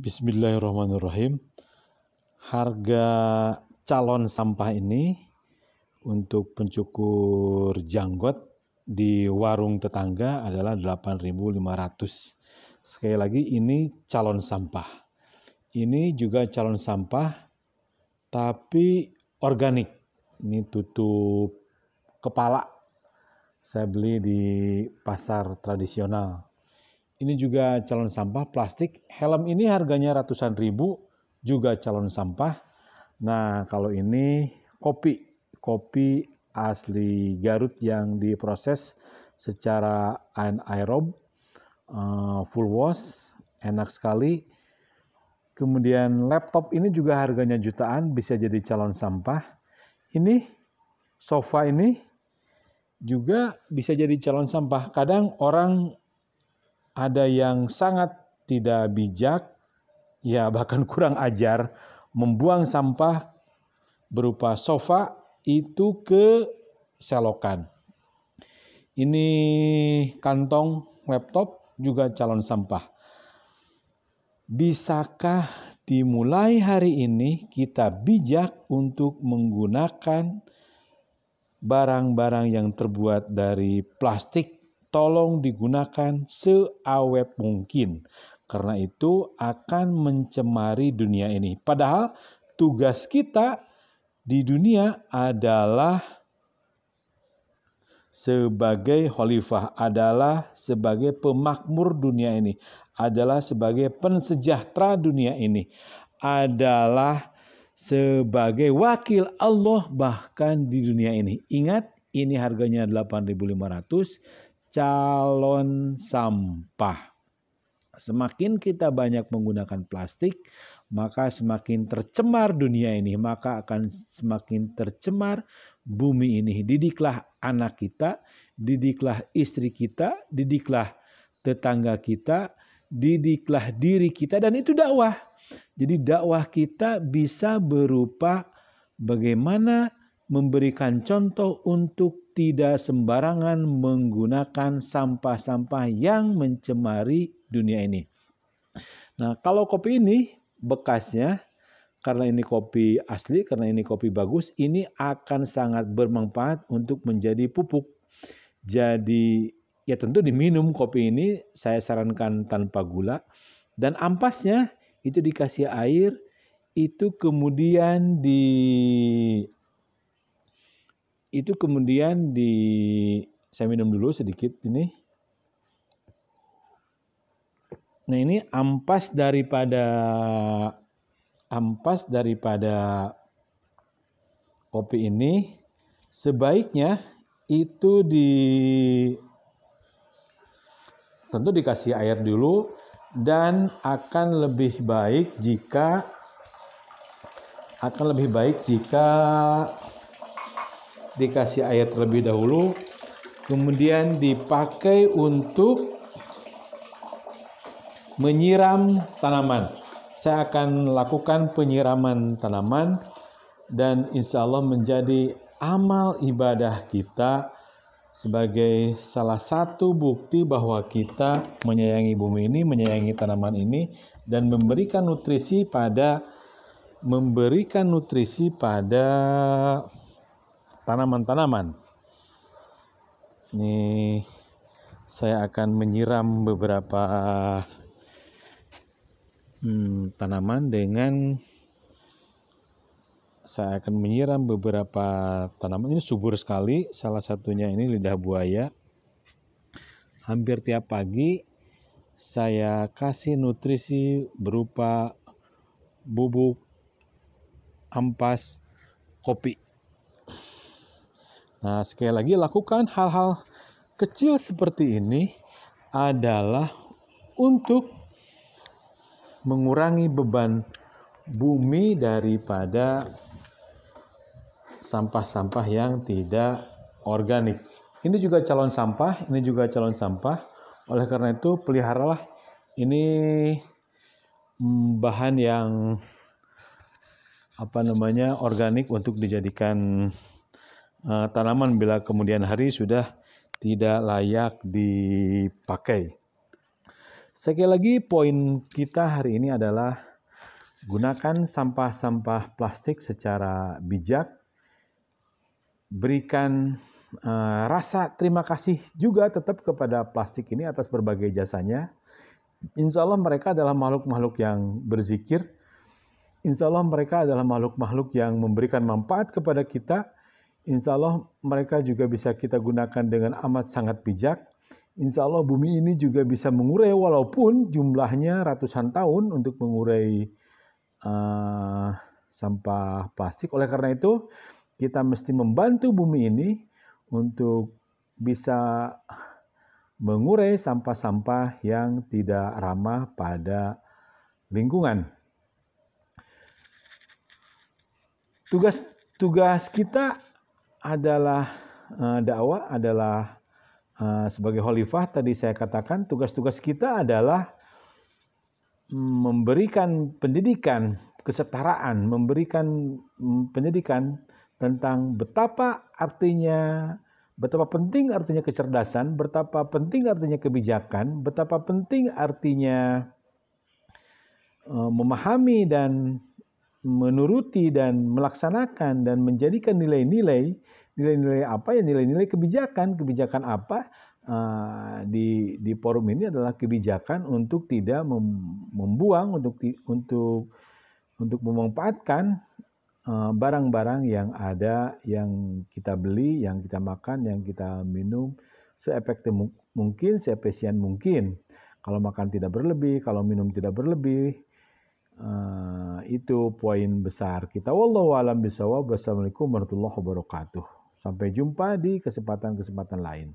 Bismillahirrahmanirrahim. Harga calon sampah ini untuk pencukur janggot di warung tetangga adalah 8.500. Sekali lagi ini calon sampah. Ini juga calon sampah tapi organik. Ini tutup kepala. Saya beli di pasar tradisional ini juga calon sampah plastik. Helm ini harganya ratusan ribu, juga calon sampah. Nah, kalau ini kopi, kopi asli Garut yang diproses secara anaerob, eh, full wash, enak sekali. Kemudian laptop ini juga harganya jutaan, bisa jadi calon sampah. Ini sofa ini juga bisa jadi calon sampah. Kadang orang ada yang sangat tidak bijak, ya bahkan kurang ajar, membuang sampah berupa sofa itu ke selokan. Ini kantong laptop juga calon sampah. Bisakah dimulai hari ini kita bijak untuk menggunakan barang-barang yang terbuat dari plastik tolong digunakan seawet mungkin. Karena itu akan mencemari dunia ini. Padahal tugas kita di dunia adalah sebagai khalifah, adalah sebagai pemakmur dunia ini, adalah sebagai pensejahtera dunia ini, adalah sebagai wakil Allah bahkan di dunia ini. Ingat, ini harganya 8.500 calon sampah. Semakin kita banyak menggunakan plastik, maka semakin tercemar dunia ini, maka akan semakin tercemar bumi ini. Didiklah anak kita, didiklah istri kita, didiklah tetangga kita, didiklah diri kita dan itu dakwah. Jadi dakwah kita bisa berupa bagaimana memberikan contoh untuk tidak sembarangan menggunakan sampah-sampah yang mencemari dunia ini. Nah, kalau kopi ini bekasnya karena ini kopi asli, karena ini kopi bagus, ini akan sangat bermanfaat untuk menjadi pupuk. Jadi ya tentu diminum kopi ini saya sarankan tanpa gula dan ampasnya itu dikasih air itu kemudian di itu kemudian di saya minum dulu sedikit ini. Nah ini ampas daripada ampas daripada kopi ini sebaiknya itu di tentu dikasih air dulu dan akan lebih baik jika akan lebih baik jika dikasih ayat terlebih dahulu kemudian dipakai untuk menyiram tanaman saya akan lakukan penyiraman tanaman dan insya Allah menjadi amal ibadah kita sebagai salah satu bukti bahwa kita menyayangi bumi ini, menyayangi tanaman ini, dan memberikan nutrisi pada memberikan nutrisi pada tanaman-tanaman. Ini saya akan menyiram beberapa hmm, tanaman dengan saya akan menyiram beberapa tanaman ini subur sekali salah satunya ini lidah buaya hampir tiap pagi saya kasih nutrisi berupa bubuk ampas kopi Nah, sekali lagi lakukan hal-hal kecil seperti ini adalah untuk mengurangi beban bumi daripada sampah-sampah yang tidak organik. Ini juga calon sampah, ini juga calon sampah. Oleh karena itu, peliharalah ini mm, bahan yang apa namanya organik untuk dijadikan Eh, tanaman bila kemudian hari sudah tidak layak dipakai. Sekali lagi poin kita hari ini adalah gunakan sampah-sampah plastik secara bijak. Berikan uh, rasa terima kasih juga tetap kepada plastik ini atas berbagai jasanya. Insya Allah mereka adalah makhluk-makhluk yang berzikir. Insya Allah mereka adalah makhluk-makhluk yang memberikan manfaat kepada kita Insya Allah mereka juga bisa kita gunakan dengan amat sangat bijak. Insya Allah bumi ini juga bisa mengurai walaupun jumlahnya ratusan tahun untuk mengurai uh, sampah plastik. Oleh karena itu kita mesti membantu bumi ini untuk bisa mengurai sampah-sampah yang tidak ramah pada lingkungan. Tugas tugas kita adalah uh, dakwah adalah uh, sebagai khalifah tadi saya katakan tugas-tugas kita adalah memberikan pendidikan kesetaraan, memberikan mm, pendidikan tentang betapa artinya betapa penting artinya kecerdasan, betapa penting artinya kebijakan, betapa penting artinya eh, memahami dan menuruti dan melaksanakan dan menjadikan nilai-nilai nilai-nilai apa ya nilai-nilai kebijakan kebijakan apa uh, di di forum ini adalah kebijakan untuk tidak membuang untuk untuk untuk memanfaatkan ah, barang-barang uh, yang ada yang kita beli yang kita makan yang kita minum seefektif mungkin seefisien mungkin kalau makan tidak berlebih kalau minum tidak berlebih Uh, itu poin besar kita. Wallahu alam bisawab. Wassalamualaikum warahmatullahi wabarakatuh. Sampai jumpa di kesempatan-kesempatan lain.